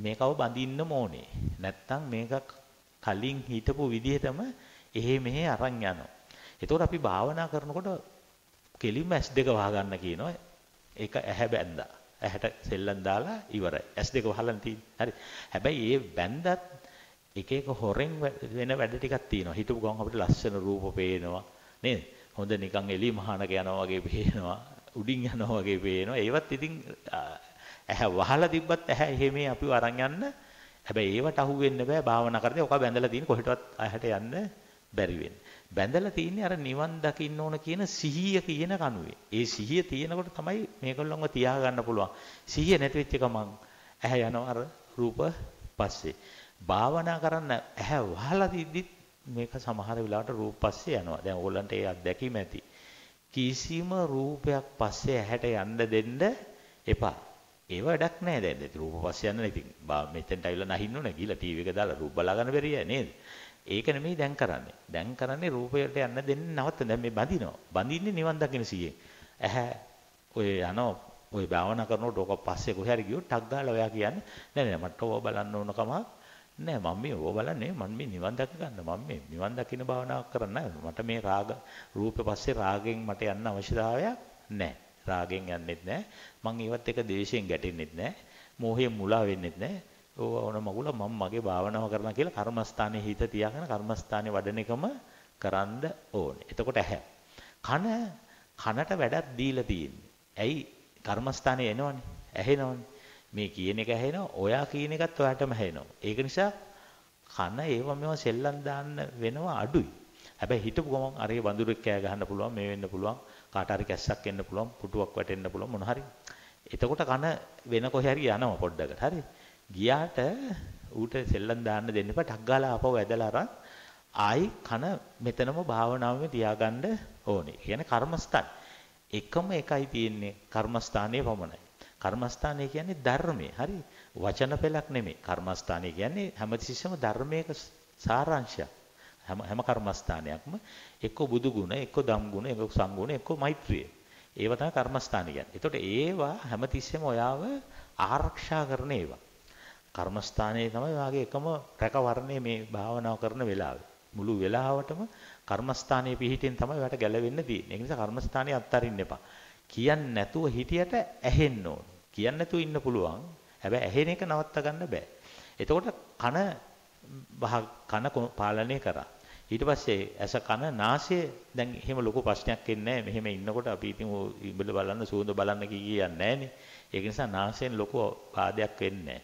මේකව බඳින්න ඕනේ. නැත්තම් මේක කලින් හිටපු විදිහටම එහෙ මෙහෙ අරන් යනවා. එතකොට අපි භාවනා කරනකොට කෙලින්ම ඇස් දෙක වහගන්න කියනවා. ඒක ඇහැ බැඳා. ඇහැට සෙල්ලම් දාලා ඉවරයි. ඇස් දෙක වහලා තියෙන්නේ. හරි. හැබැයි ඒ බැඳත් එක එක හොරෙන් වෙන වැඩ ටිකක් තියෙනවා. හිටපු ගමන් අපිට ලස්සන රූප පේනවා. නේද? හොඳ නිකන් එලි මහානක යනවා වගේ පේනවා. උඩින් යනවා වගේ පේනවා. ඒවත් ඉතින් ඇහැ වහලා තිබ්බත් ඇහැ එහෙමේ අපිව අරන් යන්න. හැබැයි ඒවට අහු වෙන්න බෑ භාවනා කරද්දී. ඔක බැඳලා තියෙන කොහෙටවත් ඇහැට යන්න බැරි වෙන්නේ. බැඳලා තියෙන්නේ අර නිවන් දකින්න ඕන කියන සිහිය කියන කණුවේ. ඒ සිහිය තියෙනකොට තමයි මේගොල්ලන්ව තියාගන්න පුළුවන්. සිහිය නැති වෙච්ච ගමන් ඇහැ යනවා අර රූප පස්සේ. භාවනා කරන්න ඇහැ වහලා තිද්දිත් මේක සමහර වෙලාවට රූප පස්සේ යනවා. දැන් ඕගොල්ලන්ට ඒ අත්දැකීම ඇති. කිසිම රූපයක් පස්සේ ඇහැට යන්න දෙන්න එපා. ඒව වැඩක් නැහැ දැන්. ඒ රූප පස්සේ යන්න ඉතින් මෙතෙන්ට ඇවිල්ලා නැහින්න ඕන ගිහලා ටීවී එක දාලා රූප බලා ගන්න බැරිය නේද? ඒක නෙමෙයි දැන් කරන්නේ. දැන් කරන්නේ රූපයට යන්න දෙන්න නවත්ත දැන් මේ බඳිනවා. බඳින්නේ නිවන් දකින්න සීයෙන්. ඇහැ ඔය යනවා ඔය භාවනා කරනකොට ඔක පස්සේ කොහේ හරි ගියොත් ටක් ගාලා ඔයා කියන්නේ නෑ නෑ මට ඔය බලන්න ඕන කමක් නෑ මම මේ ඕව බලන්නේ මම මේ නිවන් දක ගන්න මම මේ නිවන් දකින්න භාවනාවක් කරන්නේ මට මේ රාග රූපේ පස්සේ රාගෙන් මට යන්න අවශ්‍යතාවයක් නෑ රාගෙන් යන්නෙත් නෑ මං ඒවත් එක දේශයෙන් ගැටෙන්නෙත් නෑ මෝහයෙන් මුලා වෙන්නෙත් නෑ ඕවා ඕන මගුල මම මගේ භාවනාව කරනවා කියලා කර්මස්ථානයේ හිත තියාගෙන කර්මස්ථානයේ වඩන එකම කරන්න ඕනේ. එතකොට ඇහැ. කන කනට වැඩක් දීලා තියෙන්නේ. ඇයි කර්මස්ථානේ එනවනේ. ඇහෙනවනේ. මේ කියන එක ඇහෙනවා ඔයා කියන එකත් ඔයාටම ඇහෙනවා. ඒක නිසා කන ඒව මේව සෙල්ලම් දාන්න වෙනවා අඩුයි. හැබැයි හිතපු ගමන් අර ඒ වඳුරෙක් කෑ ගහන්න පුළුවන්, මේ වෙන්න පුළුවන්, කාට හරි කැස්සක් එන්න පුළුවන්, පුටුවක් වැටෙන්න පුළුවන් මොන හරි. එතකොට කන වෙන කොහේ හරි යනවා පොඩ්ඩකට. හරි. ගියාට ඌට සෙල්ලම් දාන්න දෙන්න එපා. ටක් ගාලා ආපහු ඇදලා අරන් ආයි කන මෙතනම භාවනාවෙම තියාගන්න ඕනේ. කියන්නේ කර්මස්ථාන. එකම එකයි තියෙන්නේ කර්මස්ථානයේ පමණයි. කර්මස්ථානය කියන්නේ ධර්මය. හරි? වචන පෙළක් නෙමෙයි. කර්මස්ථානය කියන්නේ හැමතිස්සෙම ධර්මයක සාරාංශයක්. හැම හැම කර්මස්ථානයක්ම එක්ක බුදු ගුණ, එක්ක ධම් ගුණ, එක්ක සංගුණ, එක්ක මෛත්‍රිය. ඒවා තමයි කර්මස්ථාන කියන්නේ. එතකොට ඒවා හැමතිස්සෙම ඔයාව ආරක්ෂා කරන ඒවා. කර්මස්ථානයේ තමයි වාගේ එකම රැකවරණය මේ භාවනාව කරන වෙලාවේ. මුළු වෙලාවටම කර්මස්ථානයේ පිහිටින් තමයි ඔයාට ගැලවෙන්න තියෙන්නේ. ඒ නිසා කර්මස්ථානයේ අත්හරින්න එපා. කියන්නේ නැතුව හිටියට ඇහෙන්න ඕන. කියන්නේ නැතුව ඉන්න පුළුවන්. හැබැයි ඇහෙන එක නවත්ත ගන්න බෑ. එතකොට කන කන පාලනය කරා. ඊට පස්සේ ඇස කන නාසය දැන් එහෙම ලොකු ප්‍රශ්නයක් එන්නේ නැහැ. මෙහෙම ඉන්නකොට අපි ඉතින් ඉබල බලන්න සූඳ බලන්න කියන්නේ නැහනේ. ඒක නිසා නාසයෙන් ලොකු ආදයක් වෙන්නේ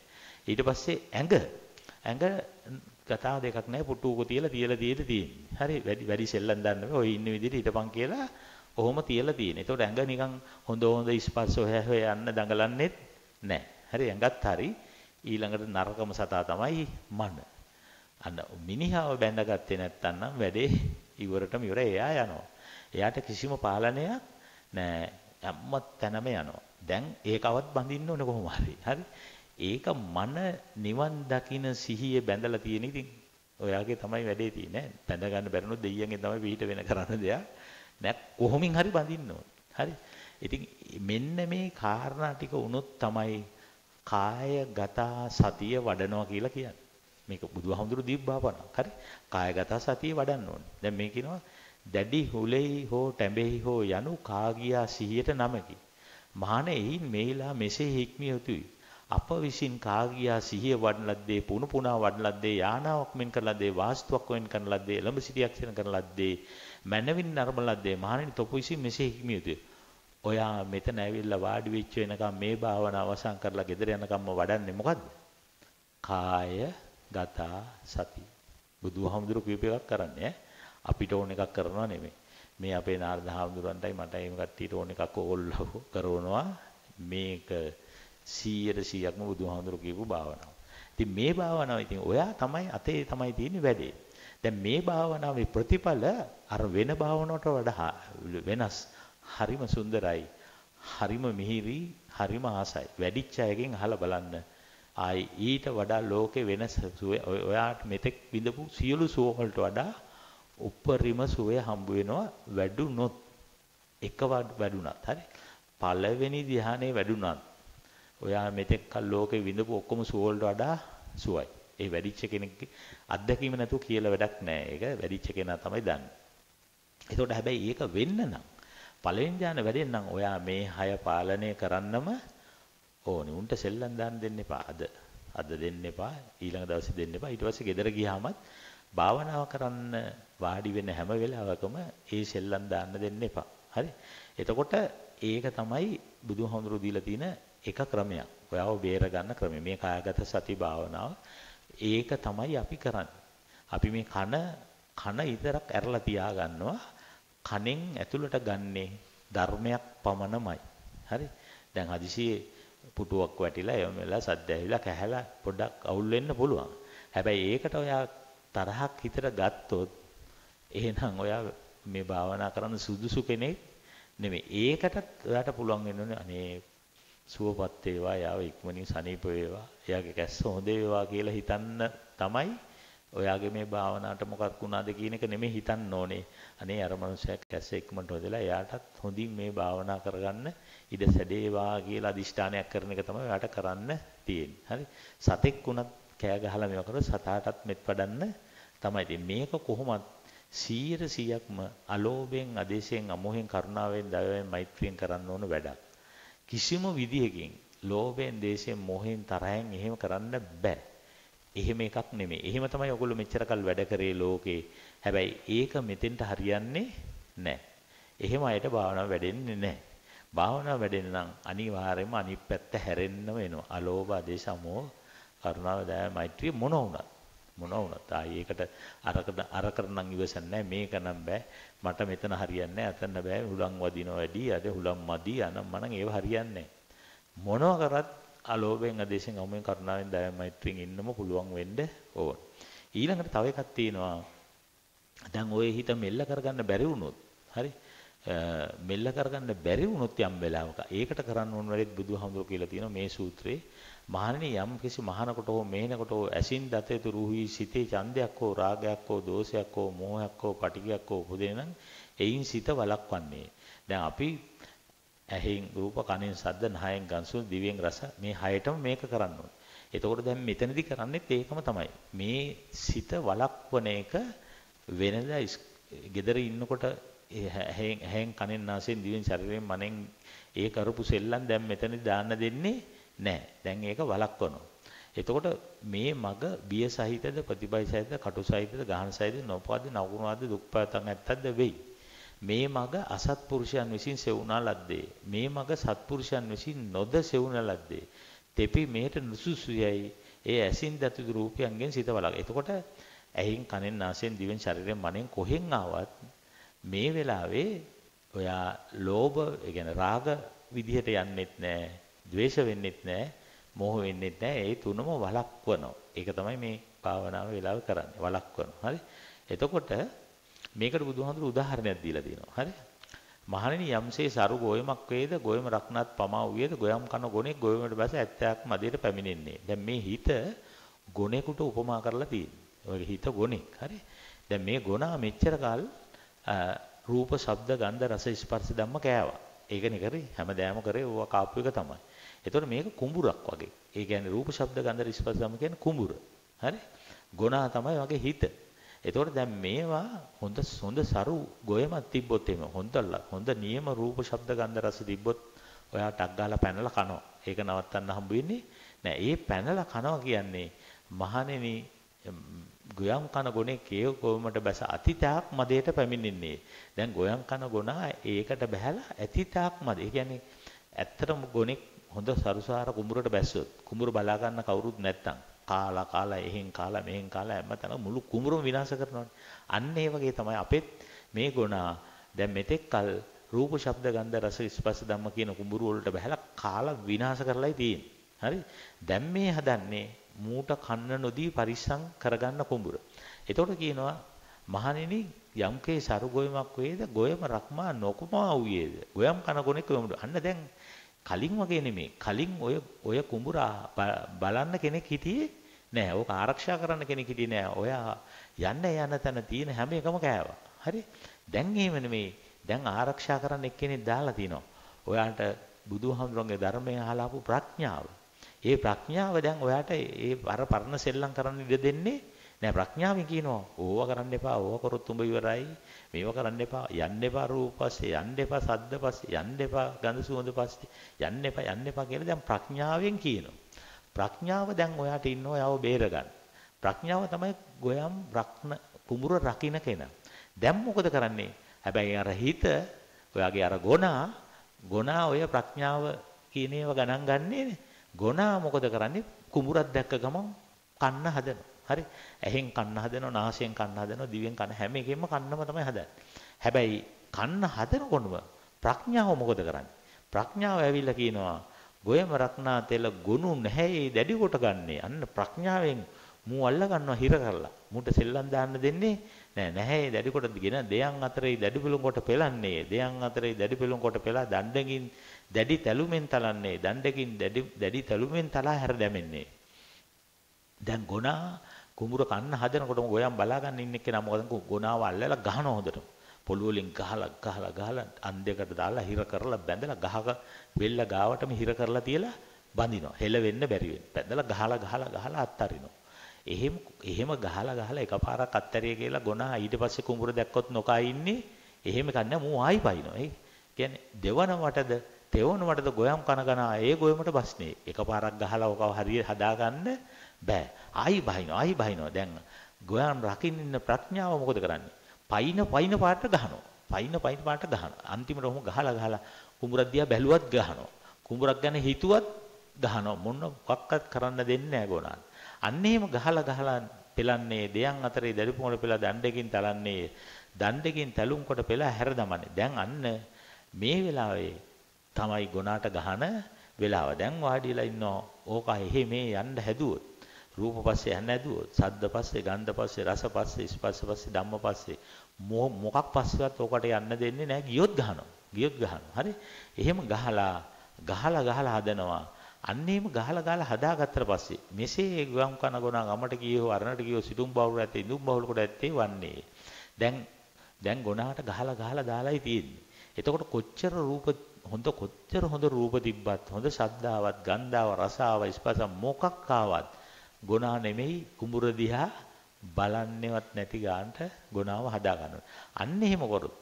ඊට පස්සේ ඇඟ ඇඟ කතා දෙකක් නැහැ පුටුවක තියලා තියලා තියලා තියෙන්නේ. හරි වැඩි වැඩි සෙල්ලම් දාන්න බෑ. ඔය ඉන්න විදිහට හිටපන් කියලා ඔහොම තියලා තියෙන. ඒතකොට ඇඟ නිකන් හොඳ හොඳ ස්පර්ශ හොය හොය යන්න දඟලන්නේත් නැහැ. හරි ඇඟත් හරි ඊළඟට නරකම සතා තමයි මන. අන්න මිනිහාව බැඳගත්තේ නැත්තම් වැඩේ ඉවරටම ඉවර එයා යනවා. එයාට කිසිම පාලනයක් නැහැ. හැම තැනම යනවා. දැන් ඒකවත් බඳින්න ඕන කොහොම හරි. හරි. ඒක මන නිවන් දකින සිහිය බැඳලා තියෙන ඉතින් ඔයාගේ තමයි වැඩේ තියෙන්නේ. බැඳ ගන්න බැරනොත් දෙයියන්ගෙන් තමයි පිට වෙන කරන්න දෙයක්. නැත් කොහොමින් හරි බඳින්න හරි. ඉතින් මෙන්න මේ කාරණා ටික වුණොත් තමයි කායගත සතිය වඩනවා කියලා කියන්නේ. මේක බුදුහාමුදුරු දීප්පාපනක්. හරි. කායගත සතිය වඩන්න ඕනේ. දැන් මේ කියනවා දැඩි හුලෙහි හෝ ටැඹෙහි හෝ යනු කාගියා සිහියට නමකි. මහණෙහි මේලා මෙසේ හික්මිය යුතුයි. අප විසින් කාගියා සිහිය වඩන ලද්දේ පුණු පුනා වඩන ලද්දේ යානාවක් මෙන් කරන ලද්දේ වාස්තුවක් වෙන් කරන ලද්දේ එළඹ සිටියක් වෙන කරන ලද්දේ මනවින් නරඹලද්දේ මහණෙනි තොප විසින් මෙසේ හිමිය යුතුය. ඔයා මෙතන ඇවිල්ලා වාඩි වෙච්ච වෙනකම් මේ භාවනාව අවසන් කරලා ගෙදර යනකම්ම වඩන්නේ මොකද්ද? කාය ගත සති. බුදුහාමුදුරුවෝ කියූප එකක් කරන්නේ අපිට ඕන එකක් කරනවා නෙමෙයි. මේ අපේ නාරද හාමුදුරන්ටයි මටයි මේ කට්ටියට ඕන එකක් ඕල්ලව කරනවා. මේක 100ට 100ක්ම බුදුහාමුදුරුවෝ කියපු භාවනාව. ඉතින් මේ භාවනාව ඉතින් ඔයා තමයි අතේ තමයි තියෙන්නේ වැඩේ. දැන් මේ භාවනාවේ ප්‍රතිඵල අර වෙන භාවනාවට වඩා වෙනස්. හරිම සුන්දරයි. හරිම මිහිරි, හරිම ආසයි. වැඩිච්ච අයගෙන් අහලා බලන්න. ආයි ඊට වඩා ලෝකේ වෙනස ඔයාට මෙතෙක් විඳපු සියලු සුවවලට වඩා උප්පරිම සුවය හම්බ වෙනවා වැඩුණොත් එක වැඩුණත් හරි පළවෙනි ධ්‍යානයේ වැඩුණත් ඔයා මෙතෙක් කල් ලෝකේ විඳපු ඔක්කොම සුවවලට වඩා සුවයි ඒ වැඩිච්ච කෙනෙක්ගේ අත්දැකීම නැතුව කියලා වැඩක් නැහැ. ඒක වැඩිච්ච කෙනා තමයි දන්නේ. ඒතකොට හැබැයි ඒක වෙන්න නම් පළවෙනි ඥාන වැඩෙන් නම් ඔයා මේ හය පාලනය කරන්නම ඕනේ. උන්ට සෙල්ලම් දාන්න දෙන්න එපා. අද අද දෙන්න එපා. ඊළඟ දවසේ දෙන්න එපා. ඊට පස්සේ ගෙදර ගියාමත් භාවනාව කරන්න වාඩි වෙන හැම වෙලාවකම ඒ සෙල්ලම් දාන්න දෙන්න එපා. හරි? එතකොට ඒක තමයි බුදුහාමුදුරු දීලා තියෙන එක ක්‍රමයක්. ඔයාව බේර ගන්න ක්‍රමය. මේ කායගත සති භාවනාව ඒක තමයි අපි කරන්නේ. අපි මේ කන කන ඉතරක් ඇරලා තියාගන්නවා. කනෙන් ඇතුළට ගන්නේ ධර්මයක් පමණමයි. හරි? දැන් හදිසියේ පුටුවක් වැටිලා එවම වෙලා සද්ද ඇවිලා කැහැලා පොඩ්ඩක් අවුල් වෙන්න පුළුවන්. හැබැයි ඒකට ඔයා තරහක් හිතට ගත්තොත් එහෙනම් ඔයා මේ භාවනා කරන්න සුදුසු කෙනෙක් නෙමෙයි. ඒකටත් ඔයාට පුළුවන් වෙන්නේ අනේ සුවපත් වේවා යාව ඉක්මනින් සනීප වේවා එයාගේ කැස්ස හොඳ වේවා කියලා හිතන්න තමයි ඔයාගේ මේ භාවනාවට මොකක් වුණාද කියන එක නෙමෙයි හිතන්න ඕනේ අනේ අර මනුස්සයා කැස්ස ඉක්මනට හොදලා එයාටත් හොඳින් මේ භාවනා කරගන්න ඉඩ සැදේවා කියලා අදිෂ්ඨානයක් කරන එක තමයි ඔයාට කරන්න තියෙන්නේ හරි සතෙක් වුණත් කෑ ගහලා මේවා කරොත් සතාටත් මෙත් වඩන්න තමයි ඉතින් මේක කොහොමද 100%ක්ම අලෝභයෙන් අදේශයෙන් අමෝහයෙන් කරුණාවෙන් දයාවෙන් මෛත්‍රියෙන් කරන්න ඕන වැඩක් කිසිම විදිහකින් ලෝභයෙන් දේශයෙන් මොහෙන් තරහෙන් එහෙම කරන්න බෑ. එහෙම එකක් නෙමෙයි. එහෙම තමයි ඔයගොල්ලෝ මෙච්චර කල් වැඩ කරේ ලෝකේ. හැබැයි ඒක මෙතෙන්ට හරියන්නේ නැහැ. එහෙම අයට භාවනාව වැඩෙන්නේ නැහැ. භාවනාව වැඩෙන්න නම් අනිවාර්යයෙන්ම අනිත් පැත්ත හැරෙන්න වෙනවා. අලෝභ, අදේශ, අමෝහ, කරුණාව, දයා, මෛත්‍රිය මොන වුණත්. මොනවා වුණත් ආයේ ඒකට අරකට අරකට නම් ඉවසන්නේ මේක නම් බෑ මට මෙතන හරියන්නේ අතන බෑ හුලම් වදිනවා වැඩි අද හුලම් මදි අනම් මනම් ඒව හරියන්නේ මොනවා කරත් අලෝභයෙන් අදේශයෙන් අමුයෙන් කරුණාවෙන් දයම් මෛත්‍රියෙන් ඉන්නම පුළුවන් වෙන්න ඕන ඊළඟට තව එකක් තියෙනවා දැන් ඔය හිත මෙල්ල කරගන්න බැරි වුණොත් හරි මෙල්ල කරගන්න බැරි වුණොත් යම් වෙලාවක ඒකට කරන්න ඕන වැඩිත් බුදුහාමුදුරුවෝ කියලා තියෙනවා මේ සූත්‍රයේ මහණෙනි යම් කිසි මහානකට හෝ මේනකට හෝ ඇසින් දත යුතු රූහි සිතේ ඡන්දයක් හෝ රාගයක් හෝ දෝෂයක් හෝ මෝහයක් හෝ පටිගයක් හෝ උපදින නම් එයින් සිත වළක්වන්නේ. දැන් අපි ඇහෙන් රූප කනෙන් සද්ද නහයෙන් ගන්සුන් දිවෙන් රස මේ හයටම මේක කරන්න ඕනේ. එතකොට දැන් මෙතනදි කරන්නේත් ඒකම තමයි. මේ සිත වළක්වන එක වෙනදා gedara ඉන්නකොට ඇහෙන් ඇහෙන් කනෙන් නාසයෙන් දිවෙන් ශරීරයෙන් මනෙන් ඒ කරපු සෙල්ලම් දැන් මෙතනදි දාන්න දෙන්නේ නැහැ. දැන් ඒක වළක්වනවා. එතකොට මේ මග බිය සහිතද ප්‍රතිබය සහිතද කටු සහිතද ගහන සහිතද නොපවද නවුණාද දුක්පතක් නැත්තද වෙයි. මේ මග අසත්පුරුෂයන් විසින් සෙවුනා ලද්දේ. මේ මග සත්පුරුෂයන් විසින් නොද සෙවුනා ලද්දේ. තෙපි මෙහෙට නුසුසුයයි ඒ ඇසින් දතු රූපයන්ගෙන් සිත වලක. එතකොට ඇහින් කනෙන් නාසයෙන් දිවෙන් ශරීරයෙන් මනෙන් කොහෙන් ආවත් මේ වෙලාවේ ඔයා ලෝභ ඒ කියන්නේ රාග විදිහට යන්නෙත් නැහැ ද්වේෂ වෙන්නෙත් නැහැ, මෝහ වෙන්නෙත් නැහැ. ඒ තුනම වළක්වනවා. ඒක තමයි මේ භාවනාව වෙලාව කරන්නේ. වළක්වනවා. හරි? එතකොට මේකට බුදුහාමුදුරු උදාහරණයක් දීලා දෙනවා. හරි? මහණෙනි යම්සේ සරු ගොයමක් වේද ගොයම රක්නත් පමා වූයේද ගොයම් කන ගොනේ ගොයමට බැස ඇත්තයක් මදියට පැමිණෙන්නේ. දැන් මේ හිත ගොනෙකුට උපමා කරලා තියෙන්නේ. ඔයගේ හිත ගොනෙක්. හරි. දැන් මේ ගොනා මෙච්චර කල් රූප, ශබ්ද, ගන්ධ, රස, ස්පර්ශ ධම්ම කෑවා. ඒකනේ කරේ. හැමදාම කරේ ඕවා කාපු එක තමයි. එතකොට මේක කුඹුරක් වගේ. ඒ කියන්නේ රූප ශබ්ද ගන්ධ රස ධම්ම කියන්නේ කුඹුර. හරි? ගොනා තමයි වගේ හිත. එතකොට දැන් මේවා හොඳ හොඳ සරු ගොයමක් තිබ්බොත් එimhe හොඳ හොඳ නියම රූප ශබ්ද ගන්ධ රස තිබ්බොත් ඔයා ටක් ගාලා පැනලා කනවා. ඒක නවත්තන්න හම්බ වෙන්නේ නෑ. ඒ පැනලා කනවා කියන්නේ මහණෙනි ගොයම් කන ගොනේ කේ කොමට බැස අතිතාක් මදයට පැමිණෙන්නේ. දැන් ගොයම් කන ගොනා ඒකට බහැලා අතිතාක් මද. ඒ කියන්නේ ඇත්තටම ගොනෙක් හොඳ සරුසාර කුඹුරට බැස්සොත් කුඹුර බලා ගන්න කවුරුත් නැත්තම් කාලා කාලා එහෙන් කාලා මෙහෙන් කාලා හැමතැන මුළු කුඹුරම විනාශ කරනවානේ. අන්න ඒ වගේ තමයි අපෙත් මේ ගුණා දැන් මෙතෙක් කල රූප ශබ්ද ගන්ධ රස ස්පර්ශ ධම්ම කියන කුඹුරු වලට බහැලා කාලා විනාශ කරලායි තියෙන්නේ. හරි? දැන් මේ හදන්නේ මූට කන්න නොදී පරිස්සම් කරගන්න කුඹුර. එතකොට කියනවා මහණෙනි යම්කේ සරු ගොයමක් වේද ගොයම රක්මා නොකුමා වූයේද ගොයම් කන කොනෙක් වමුඩ අන්න දැන් කලින් වගේ නෙමෙයි. කලින් ඔය ඔය කුඹුරා බලන්න කෙනෙක් හිටියේ නෑ. ඕක ආරක්ෂා කරන්න කෙනෙක් හිටියේ නෑ. ඔයා යන්න යන තැන තියෙන හැම එකම කෑවා. හරි? දැන් එහෙම නෙමෙයි. දැන් ආරක්ෂා කරන්න එක්කෙනෙක් දාලා තිනවා. ඔයාට බුදුහාමුදුරන්ගේ ධර්මය අහලා ප්‍රඥාව. ඒ ප්‍රඥාව දැන් ඔයාට ඒ අර පරණ සෙල්ලම් කරන්න ඉඩ දෙන්නේ නෑ ප්‍රඥාවෙන් කියනවා ඕවා කරන්න එපා ඕවා කරොත් උඹ ඉවරයි මේවා කරන්න එපා යන්න එපා රූප පස්සේ යන්න එපා සද්ද පස්සේ යන්න එපා ගඳ සුවඳ පස්සේ යන්න එපා යන්න එපා කියලා දැන් ප්‍රඥාවෙන් කියනවා ප්‍රඥාව දැන් ඔයාට ඉන්නවා යව බේර ගන්න ප්‍රඥාව තමයි ගොයම් රක්න කුඹුර රකින්න කෙනා දැන් මොකද කරන්නේ හැබැයි අර හිත ඔයාගේ අර ගොනා ගොනා ඔය ප්‍රඥාව කියන ඒවා ගණන් ගන්නේනේ ගොනා මොකද කරන්නේ කුඹුරක් දැක්ක ගමන් කන්න හදනවා හරි? ඇහෙන් කන්න හදනවා, නාසයෙන් කන්න හදනවා, දිවෙන් කන හැම එකෙම කන්නම තමයි හදන්නේ. හැබැයි කන්න හදනකොටම ප්‍රඥාව මොකද කරන්නේ? ප්‍රඥාව ඇවිල්ලා කියනවා ගොයම රක්නා තෙල ගොනු නැහැ දැඩි කොට ගන්නෙ. අන්න ප්‍රඥාවෙන් මූ අල්ල ගන්නවා හිර කරලා. මූට සෙල්ලම් දාන්න දෙන්නේ නෑ නැහැ දැඩි කොට ගෙන දෙයන් අතරේ දැඩි පෙළුම් කොට පෙලන්නේ. දෙයන් අතරේ දැඩි පෙළුම් කොට පෙලා දණ්ඩකින් දැඩි තැලුමෙන් තලන්නේ. දණ්ඩකින් දැඩි දැඩි තැලුමෙන් තලා හැර දැමෙන්නේ. දැන් ගොනා කුඹුර කන්න හදනකොටම ගොයම් බලාගන්න ඉන්න එක්කෙනා මොකද ගොනාව අල්ලලා ගහන හොඳට පොළු වලින් ගහලා ගහලා ගහලා අන්දයකට දාලා හිර කරලා බැඳලා ගහක වෙල්ල ගාවටම හිර කරලා තියලා බඳිනවා හෙල වෙන්න බැරි වෙන්න බැඳලා ගහලා ගහලා ගහලා අත්තරිනවා එහෙම එහෙම ගහලා ගහලා එකපාරක් අත්තරිය කියලා ගොනා ඊට පස්සේ කුඹුර දැක්කොත් නොකා ඉන්නේ එහෙම කන්නේ මූ ආයි පයින්නවා ඒ කියන්නේ දෙවන වටද තෙවන වටද ගොයම් කන ගනා ඒ ගොයමට බස්නේ එකපාරක් ගහලා ඔකව හරිය හදාගන්න බෑ. ආයි බහිනවා. ආයි බහිනවා. දැන් ගෝයන් රකින්න ඉන්න ප්‍රඥාව මොකද කරන්නේ? පයින් පයින් පාට ගහනවා. පයින් පයින් පාට ගහනවා. අන්තිමට ඔහොම ගහලා ගහලා කුඹුරක් දිහා බැලුවත් ගහනවා. කුඹුරක් ගැන හිතුවත් ගහනවා. මොන වක්කත් කරන්න දෙන්නේ නැහැ ගෝනාන්. අන්න එහෙම ගහලා ගහලා පෙලන්නේ දෙයන් අතරේ දැරිපු මොන පෙලා දණ්ඩකින් තලන්නේ දණ්ඩකින් තලුම් කොට පෙලා හැර දමන්නේ. දැන් අන්න මේ වෙලාවේ තමයි ගොනාට ගහන වෙලාව. දැන් වාඩිලා ඉන්නවා. ඕක එහෙ මේ යන්න හැදුවොත් රූප පස්සේ හැනැදුවොත් සද්ද පස්සේ ගන්ධ පස්සේ රස පස්සේ ස්පර්ශ පස්සේ ධම්ම පස්සේ මොකක් පස්සෙවත් ඔකට යන්න දෙන්නේ නැහැ ගියොත් ගහනවා ගියොත් ගහනවා හරි එහෙම ගහලා ගහලා ගහලා හදනවා අන්නේම ගහලා ගහලා හදාගත්තට පස්සේ මෙසේ ගම් කන ගොනා ගමට ගියෝ අරණට ගියෝ සිටුම් බවුල ඇත්තේ ඉඳුම් බවුල කොට ඇත්තේ වන්නේ දැන් දැන් ගොනාට ගහලා ගහලා දාලායි තියෙන්නේ එතකොට කොච්චර රූප හොඳ කොච්චර හොඳ රූප තිබ්බත් හොඳ ශබ්දාවත් ගන්ධාව රසාව ස්පර්ශ මොකක් ආවත් ගුණා නෙමෙයි කුඹුර දිහා බලන්නේවත් නැති ගානට ගුණාව හදා ගන්නවා. අන්න එහෙම කරොත්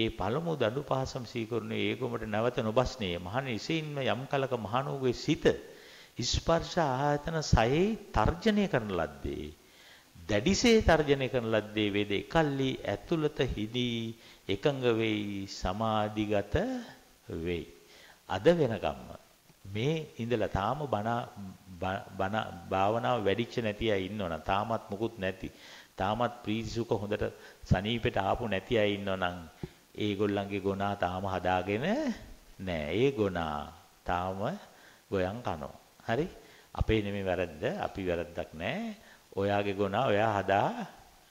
ඒ පළමු දඬු පහසම් සීකරණේ ඒකමට නැවත නොබස්නේ මහණ ඉසින්ම යම් කලක මහණෝගේ සිත ස්පර්ශ ආයතන සයේ තර්ජනය කරන ලද්දේ දැඩිසේ තර්ජනය කරන ලද්දේ වේද එකල්ලි ඇතුළත හිදී එකඟ වෙයි සමාධිගත වෙයි අද වෙනකම්ම මේ ඉඳලා තාම බණ බන භාවනාව වැඩිච්ච නැති අය ඉන්නවනම් තාමත් මුකුත් නැති තාමත් ප්‍රීතිසුඛ හොඳට සනීපෙට ආපු නැති අය ඉන්නවනම් ඒගොල්ලන්ගේ ගුණා තාම හදාගෙන නැහැ ඒ ගුණා තාම ගොයන් කනවා හරි අපේ නෙමෙයි වැරද්ද අපි වැරද්දක් නැහැ ඔයාගේ ගුණා ඔයා හදා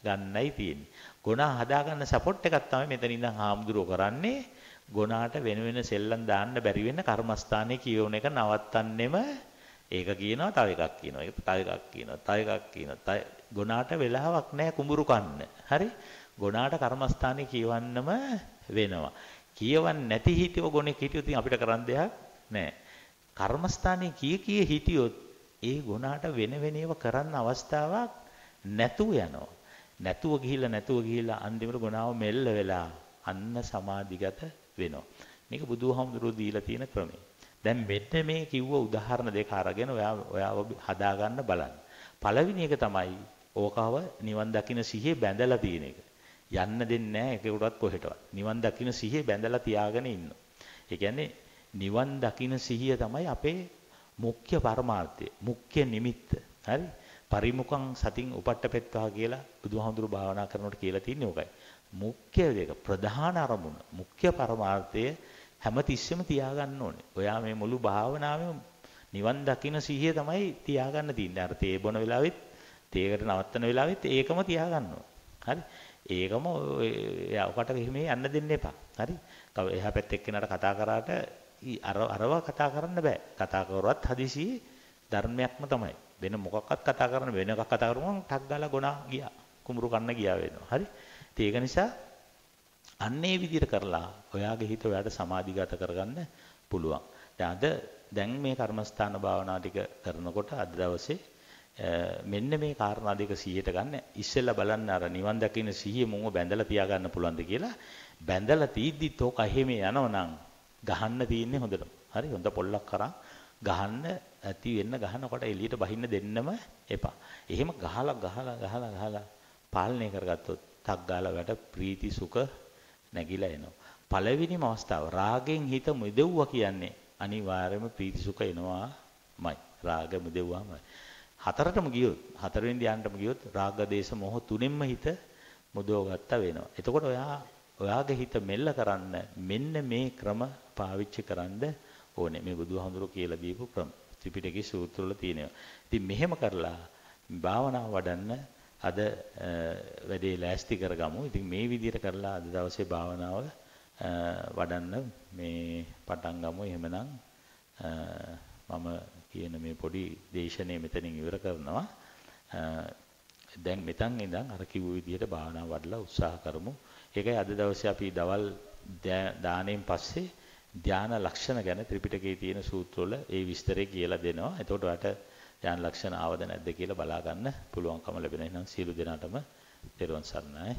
ගන්නයි තියෙන්නේ ගුණා හදා ගන්න සපෝට් එකක් තමයි මෙතන ඉඳන් හාමුදුරුවෝ කරන්නේ ගොනාට වෙන වෙන සෙල්ලම් දාන්න බැරි වෙන කර්මස්ථානයේ කියවන එක නවත්තන්නෙම ඒක කියනවා තව එකක් කියනවා. ඒක තව එකක් කියනවා. තව එකක් කියනවා. තව ගොනාට වෙලාවක් නැහැ කුඹුරු කන්න. හරි? ගොනාට කර්මස්ථානේ කියවන්නම වෙනවා. කියවන්නේ නැති හිතව ගොනේ හිටියොත් අපිට කරන්න දෙයක් නැහැ. කර්මස්ථානේ කී කී හිටියොත් ඒ ගොනාට වෙන වෙන කරන්න අවස්ථාවක් නැතුව යනවා. නැතුව ගිහිල්ලා නැතුව ගිහිල්ලා අන්තිමට ගොනාව මෙල්ල වෙලා අන්න සමාධිගත වෙනවා. මේක බුදුහාමුදුරුවෝ දීලා තියෙන ක්‍රමය. දැන් මෙන්න මේ කිව්ව උදාහරණ දෙක අරගෙන ඔයා ඔයාව හදාගන්න බලන්න. පළවෙනි එක තමයි ඕකාව නිවන් දකින්න සිහිය බැඳලා තියෙන එක. යන්න දෙන්නේ නැහැ ඒකකටවත් කොහෙටවත්. නිවන් දකින්න සිහිය බැඳලා තියාගෙන ඉන්න. ඒ කියන්නේ නිවන් දකින්න සිහිය තමයි අපේ මුඛ්‍ය පරමාර්ථය, මුඛ්‍ය නිමිත්ත. හරි? පරිමුඛං සතින් උපට්ඨපෙත්වා කියලා බුදුහාමුදුරු භාවනා කරනකොට කියලා තින්නේ ඕකයි. මුඛ්‍ය දෙක ප්‍රධාන අරමුණ, මුඛ්‍ය පරමාර්ථය හැමතිස්සෙම තියාගන්න ඕනේ. ඔයා මේ මුළු භාවනාවෙම නිවන් දකින සිහිය තමයි තියාගන්න තියෙන්නේ. අර තේ බොන වෙලාවෙත්, තේකට නවත්තන වෙලාවෙත් ඒකම තියාගන්න හරි? ඒකම එයා ඔකට එහෙම යන්න දෙන්න එපා. හරි? එහා පැත්තේ කෙනාට කතා කරාට අර අරවා කතා කරන්න බෑ. කතා කරුවත් හදිසියේ ධර්මයක්ම තමයි. වෙන මොකක්වත් කතා කරන්න වෙන එකක් කතා කරමු නම් ටක් ගාලා ගොනා ගියා. කුඹුරු කන්න ගියා වෙනවා. හරි? ඒක නිසා අන්න ඒ විදිහට කරලා ඔයාගේ හිත ඔයාට සමාධිගත කරගන්න පුළුවන්. දැන් අද දැන් මේ කර්මස්ථාන භාවනා ටික කරනකොට අද දවසේ මෙන්න මේ කාරණා දෙක 100ට ගන්න ඉස්සෙල්ලා බලන්න අර නිවන් දකින්න සිහිය මුව බැඳලා තියාගන්න පුළුවන්ද කියලා බැඳලා තීද්දිත් ඕක එහෙම යනවනම් ගහන්න තියෙන්නේ හොඳටම. හරි හොඳ පොල්ලක් කරා ගහන්න ඇති වෙන්න ගහනකොට එළියට බහින්න දෙන්නම එපා. එහෙම ගහලා ගහලා ගහලා ගහලා පාලනය කරගත්තොත් තක් ගාලා වැඩ ප්‍රීති සුඛ නැగిලා එනවා. පළවෙනිම අවස්ථාව රාගෙන් හිත මුදෙව්වා කියන්නේ අනිවාර්යයෙන්ම ප්‍රීති සුඛ එනවාමයි. රාග මුදෙව්වාමයි. හතරටම ගියොත් හතරවෙනි ධ්‍යානටම ගියොත් රාග දේශ මොහ තුනෙන්ම හිත මුදවගත්ත වෙනවා. එතකොට ඔයා ඔයාගේ හිත මෙල්ල කරන්න මෙන්න මේ ක්‍රම පාවිච්චි කරන්න ඕනේ. මේ බුදුහාමුදුරුවෝ කියලා දීපු ක්‍රම. ත්‍රිපිටකයේ සූත්‍රවල තියෙනවා. ඉතින් මෙහෙම කරලා භාවනාව වඩන්න අද වැඩේ ලෑස්ති කරගමු. ඉතින් මේ විදිහට කරලා අද දවසේ භාවනාව වඩන්න මේ පටන් ගමු. එහෙමනම් මම කියන මේ පොඩි දේශනය මෙතනින් ඉවර කරනවා. දැන් මෙතන් ඉඳන් අර කිව්ව විදිහට භාවනාව වඩලා උත්සාහ කරමු. ඒකයි අද දවසේ අපි දවල් දාණයෙන් පස්සේ ධානා ලක්ෂණ ගැන ත්‍රිපිටකයේ තියෙන සූත්‍රවල ඒ විස්තරය කියලා දෙනවා. එතකොට ඔයාලට ඥාන ලක්ෂණ ආවද නැද්ද කියලා බලා ගන්න පුළුවන්කම ලැබෙනවා. එහෙනම් සියලු දෙනාටම තෙරුවන් සරණයි.